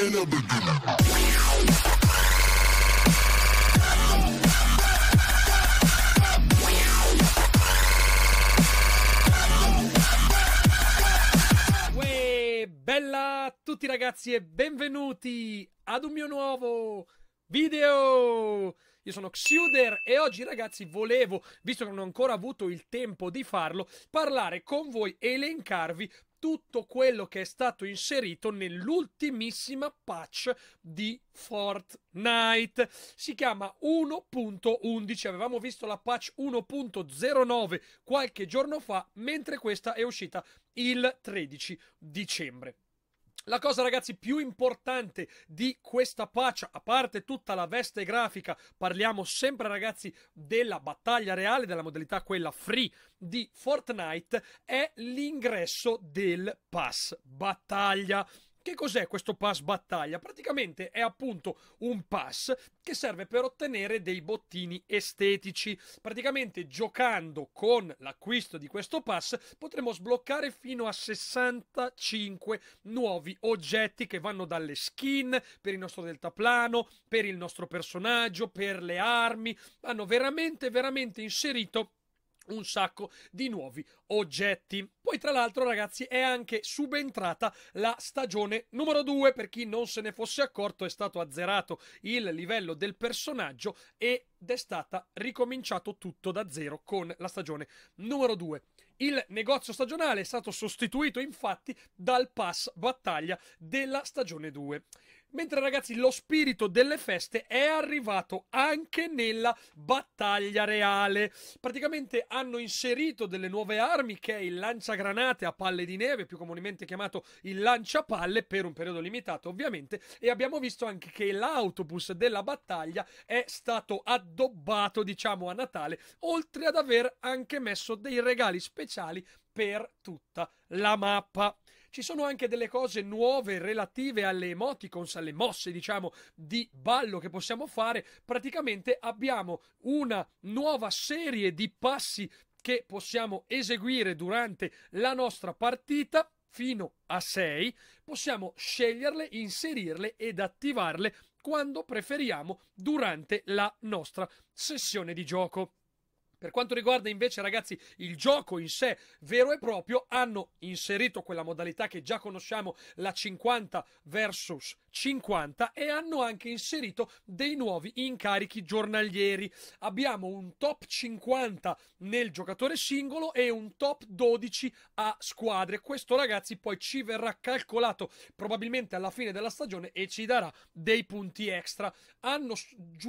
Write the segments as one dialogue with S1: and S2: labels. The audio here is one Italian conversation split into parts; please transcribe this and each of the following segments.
S1: in the beginning. Bella a tutti ragazzi e benvenuti ad un mio nuovo video! Io sono Xuder e oggi ragazzi volevo, visto che non ho ancora avuto il tempo di farlo, parlare con voi e elencarvi tutto quello che è stato inserito nell'ultimissima patch di Fortnite. Si chiama 1.11. Avevamo visto la patch 1.09 qualche giorno fa, mentre questa è uscita il 13 dicembre. La cosa, ragazzi, più importante di questa patch, a parte tutta la veste grafica, parliamo sempre, ragazzi, della battaglia reale, della modalità quella free di Fortnite, è l'ingresso del pass battaglia. Che cos'è questo pass battaglia? Praticamente è appunto un pass che serve per ottenere dei bottini estetici. Praticamente giocando con l'acquisto di questo pass potremo sbloccare fino a 65 nuovi oggetti che vanno dalle skin per il nostro deltaplano, per il nostro personaggio, per le armi. Hanno veramente, veramente inserito un sacco di nuovi oggetti. Poi tra l'altro ragazzi è anche subentrata la stagione numero 2 per chi non se ne fosse accorto è stato azzerato il livello del personaggio ed è stata ricominciato tutto da zero con la stagione numero 2. Il negozio stagionale è stato sostituito infatti dal pass battaglia della stagione 2. Mentre ragazzi, lo spirito delle feste è arrivato anche nella battaglia reale. Praticamente hanno inserito delle nuove armi che è il lanciagranate a palle di neve, più comunemente chiamato il lanciapalle per un periodo limitato, ovviamente, e abbiamo visto anche che l'autobus della battaglia è stato addobbato, diciamo, a Natale, oltre ad aver anche messo dei regali speciali per tutta la mappa. Ci sono anche delle cose nuove relative alle emoticons, alle mosse, diciamo, di ballo che possiamo fare. Praticamente abbiamo una nuova serie di passi che possiamo eseguire durante la nostra partita fino a 6, possiamo sceglierle, inserirle ed attivarle quando preferiamo durante la nostra sessione di gioco. Per quanto riguarda invece, ragazzi, il gioco in sé vero e proprio, hanno inserito quella modalità che già conosciamo, la 50 versus 50 e hanno anche inserito dei nuovi incarichi giornalieri. Abbiamo un top 50 nel giocatore singolo e un top 12 a squadre. Questo ragazzi poi ci verrà calcolato probabilmente alla fine della stagione e ci darà dei punti extra. Hanno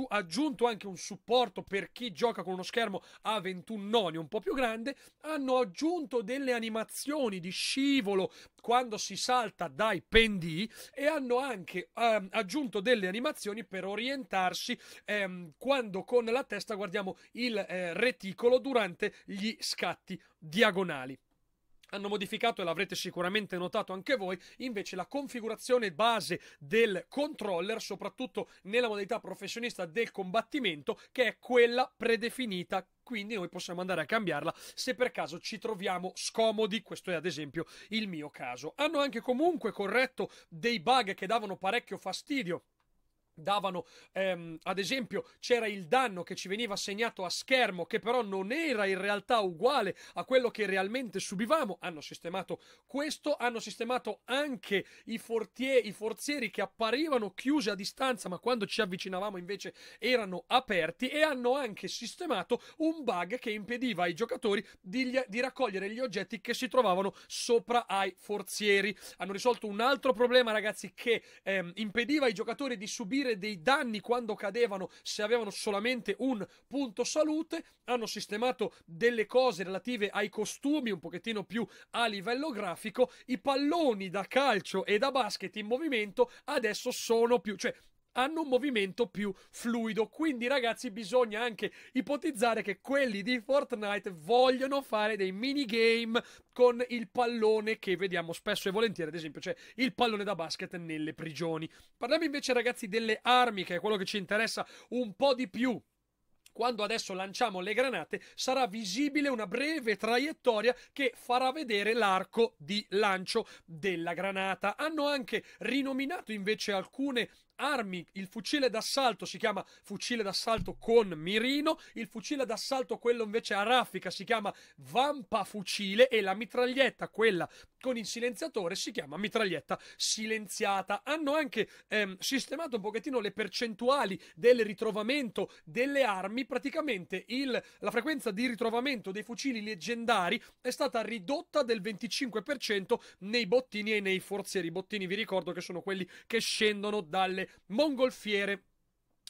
S1: aggiunto anche un supporto per chi gioca con uno schermo a 21 noni un po' più grande. Hanno aggiunto delle animazioni di scivolo, quando si salta dai pendii e hanno anche ehm, aggiunto delle animazioni per orientarsi ehm, quando con la testa guardiamo il eh, reticolo durante gli scatti diagonali hanno modificato e l'avrete sicuramente notato anche voi invece la configurazione base del controller soprattutto nella modalità professionista del combattimento che è quella predefinita quindi noi possiamo andare a cambiarla se per caso ci troviamo scomodi, questo è ad esempio il mio caso. Hanno anche comunque corretto dei bug che davano parecchio fastidio davano ehm, ad esempio c'era il danno che ci veniva assegnato a schermo che però non era in realtà uguale a quello che realmente subivamo hanno sistemato questo hanno sistemato anche i, fortier, i forzieri che apparivano chiusi a distanza ma quando ci avvicinavamo invece erano aperti e hanno anche sistemato un bug che impediva ai giocatori di, di raccogliere gli oggetti che si trovavano sopra ai forzieri hanno risolto un altro problema ragazzi che ehm, impediva ai giocatori di subire subire dei danni quando cadevano se avevano solamente un punto salute, hanno sistemato delle cose relative ai costumi un pochettino più a livello grafico, i palloni da calcio e da basket in movimento adesso sono più, cioè hanno un movimento più fluido. Quindi, ragazzi, bisogna anche ipotizzare che quelli di Fortnite vogliono fare dei minigame con il pallone che vediamo spesso e volentieri, ad esempio, c'è il pallone da basket nelle prigioni. Parliamo invece, ragazzi, delle armi, che è quello che ci interessa un po' di più quando adesso lanciamo le granate sarà visibile una breve traiettoria che farà vedere l'arco di lancio della granata. Hanno anche rinominato invece alcune armi, il fucile d'assalto si chiama fucile d'assalto con mirino, il fucile d'assalto quello invece a raffica si chiama vampa fucile e la mitraglietta quella con il silenziatore si chiama mitraglietta silenziata. Hanno anche ehm, sistemato un pochettino le percentuali del ritrovamento delle armi, praticamente il, la frequenza di ritrovamento dei fucili leggendari è stata ridotta del 25% nei bottini e nei forzieri. I bottini vi ricordo che sono quelli che scendono dalle mongolfiere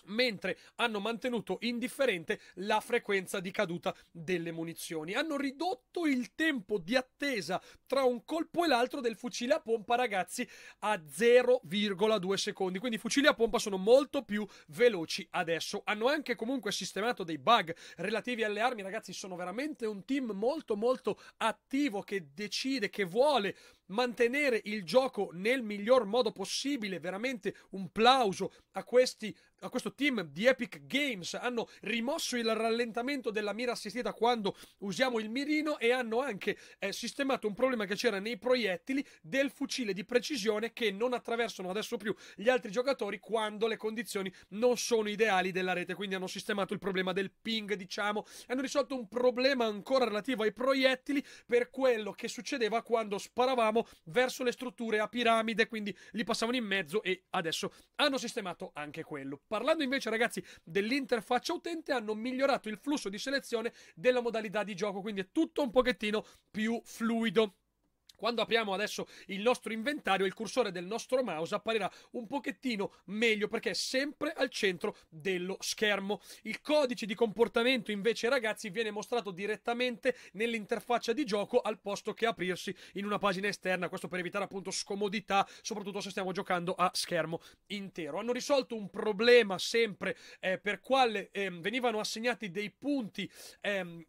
S1: mentre hanno mantenuto indifferente la frequenza di caduta delle munizioni. Hanno ridotto il tempo di attesa tra un colpo e l'altro del fucile a pompa, ragazzi, a 0,2 secondi. Quindi i fucili a pompa sono molto più veloci adesso. Hanno anche comunque sistemato dei bug relativi alle armi, ragazzi, sono veramente un team molto molto attivo che decide, che vuole mantenere il gioco nel miglior modo possibile. Veramente un plauso a, questi, a questo team di Epic Games. Hanno rimosso il rallentamento della mira assistita quando usiamo il mirino e hanno anche eh, sistemato un problema che c'era nei proiettili del fucile di precisione che non attraversano adesso più gli altri giocatori quando le condizioni non sono ideali della rete. Quindi hanno sistemato il problema del ping, diciamo. Hanno risolto un problema ancora relativo ai proiettili per quello che succedeva quando sparavamo dicevamo, verso le strutture a piramide, quindi li passavano in mezzo e adesso hanno sistemato anche quello. Parlando invece, ragazzi, dell'interfaccia utente, hanno migliorato il flusso di selezione della modalità di gioco, quindi è tutto un pochettino più fluido. Quando apriamo adesso il nostro inventario, il cursore del nostro mouse apparirà un pochettino meglio perché è sempre al centro dello schermo. Il codice di comportamento invece, ragazzi, viene mostrato direttamente nell'interfaccia di gioco al posto che aprirsi in una pagina esterna. Questo per evitare appunto scomodità, soprattutto se stiamo giocando a schermo intero. Hanno risolto un problema sempre eh, per quale eh, venivano assegnati dei punti. Ehm,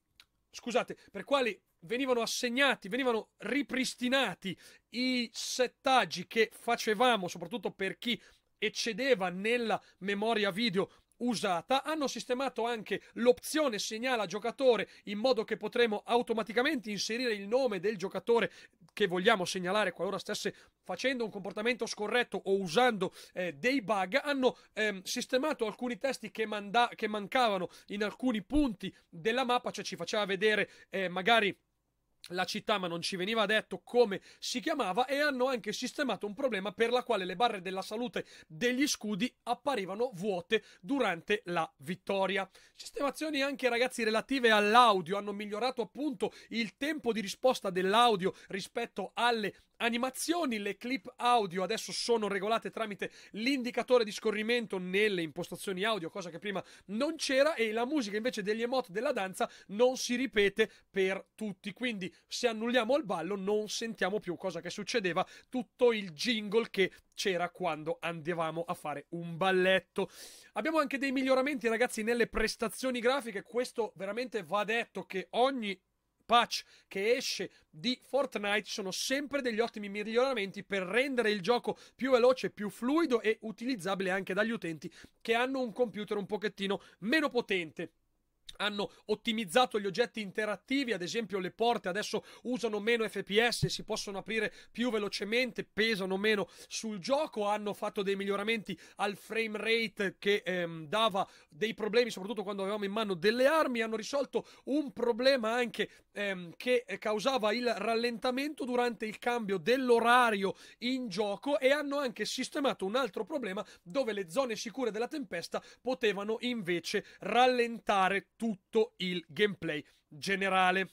S1: scusate, per quali venivano assegnati, venivano ripristinati i settaggi che facevamo, soprattutto per chi eccedeva nella memoria video usata, hanno sistemato anche l'opzione segnala giocatore in modo che potremo automaticamente inserire il nome del giocatore che vogliamo segnalare qualora stesse facendo un comportamento scorretto o usando eh, dei bug, hanno ehm, sistemato alcuni testi che, manda- che, mancavano in alcuni punti della mappa, cioè ci faceva vedere eh, magari la città ma non ci veniva detto come si chiamava e hanno anche sistemato un problema per la quale le barre della salute degli scudi apparivano vuote durante la vittoria. Sistemazioni anche ragazzi relative all'audio, hanno migliorato appunto il tempo di risposta dell'audio rispetto alle animazioni, le clip audio adesso sono regolate tramite l'indicatore di scorrimento nelle impostazioni audio, cosa che prima non c'era e la musica invece degli emote della danza non si ripete per tutti, quindi se annulliamo il ballo non sentiamo più cosa che succedeva, tutto il jingle che c'era quando andavamo a fare un balletto. Abbiamo anche dei miglioramenti ragazzi nelle prestazioni grafiche, questo veramente va detto che ogni patch che esce di Fortnite sono sempre degli ottimi miglioramenti per rendere il gioco più veloce, più fluido e utilizzabile anche dagli utenti che hanno un computer un pochettino meno potente hanno ottimizzato gli oggetti interattivi, ad esempio le porte adesso usano meno FPS, si possono aprire più velocemente, pesano meno sul gioco, hanno fatto dei miglioramenti al frame rate che ehm, dava dei problemi soprattutto quando avevamo in mano delle armi, hanno risolto un problema anche ehm, che causava il rallentamento durante il cambio dell'orario in gioco e hanno anche sistemato un altro problema dove le zone sicure della tempesta potevano invece rallentare tutto il gameplay generale.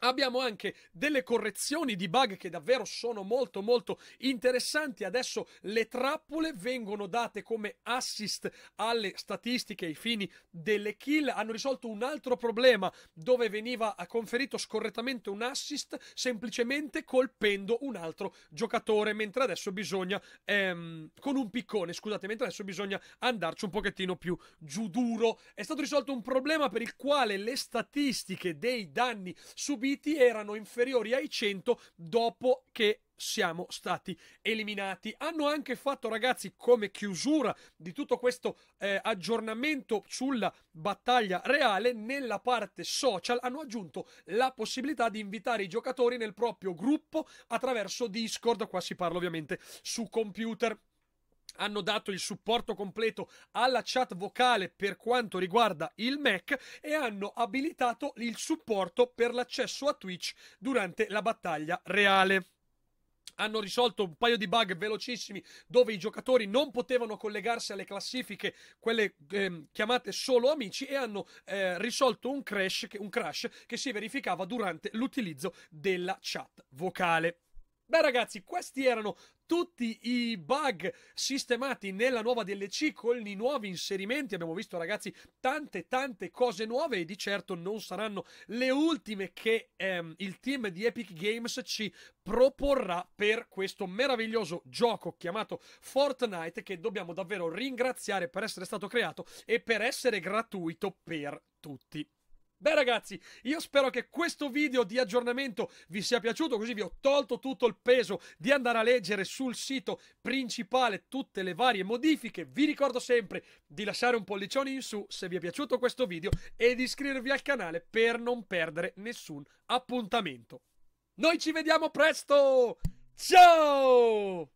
S1: Abbiamo anche delle correzioni di bug che davvero sono molto molto interessanti. Adesso le trappole vengono date come assist alle statistiche ai fini delle kill. Hanno risolto un altro problema dove veniva conferito scorrettamente un assist semplicemente colpendo un altro giocatore, mentre adesso bisogna ehm, con un piccone, scusate, mentre adesso bisogna andarci un pochettino più giù duro. È stato risolto un problema per il quale le statistiche dei danni subito subiti erano inferiori ai 100 dopo che siamo stati eliminati. Hanno anche fatto, ragazzi, come chiusura di tutto questo eh, aggiornamento sulla battaglia reale, nella parte social hanno aggiunto la possibilità di invitare i giocatori nel proprio gruppo attraverso Discord. Qua si parla ovviamente su computer hanno dato il supporto completo alla chat vocale per quanto riguarda il Mac e hanno abilitato il supporto per l'accesso a Twitch durante la battaglia reale hanno risolto un paio di bug velocissimi dove i giocatori non potevano collegarsi alle classifiche, quelle eh, chiamate solo amici, e hanno eh, risolto un crash, che, un crash che si verificava durante l'utilizzo della chat vocale. Beh ragazzi, questi erano tutti i bug sistemati nella nuova DLC con i nuovi inserimenti. Abbiamo visto ragazzi tante tante cose nuove e di certo non saranno le ultime che ehm, il team di Epic Games ci proporrà per questo meraviglioso gioco chiamato Fortnite che dobbiamo davvero ringraziare per essere stato creato e per essere gratuito per tutti. Beh ragazzi, io spero che questo video di aggiornamento vi sia piaciuto, così vi ho tolto tutto il peso di andare a leggere sul sito principale tutte le varie modifiche. Vi ricordo sempre di lasciare un pollicione in su se vi è piaciuto questo video e di iscrivervi al canale per non perdere nessun appuntamento. Noi ci vediamo presto! Ciao!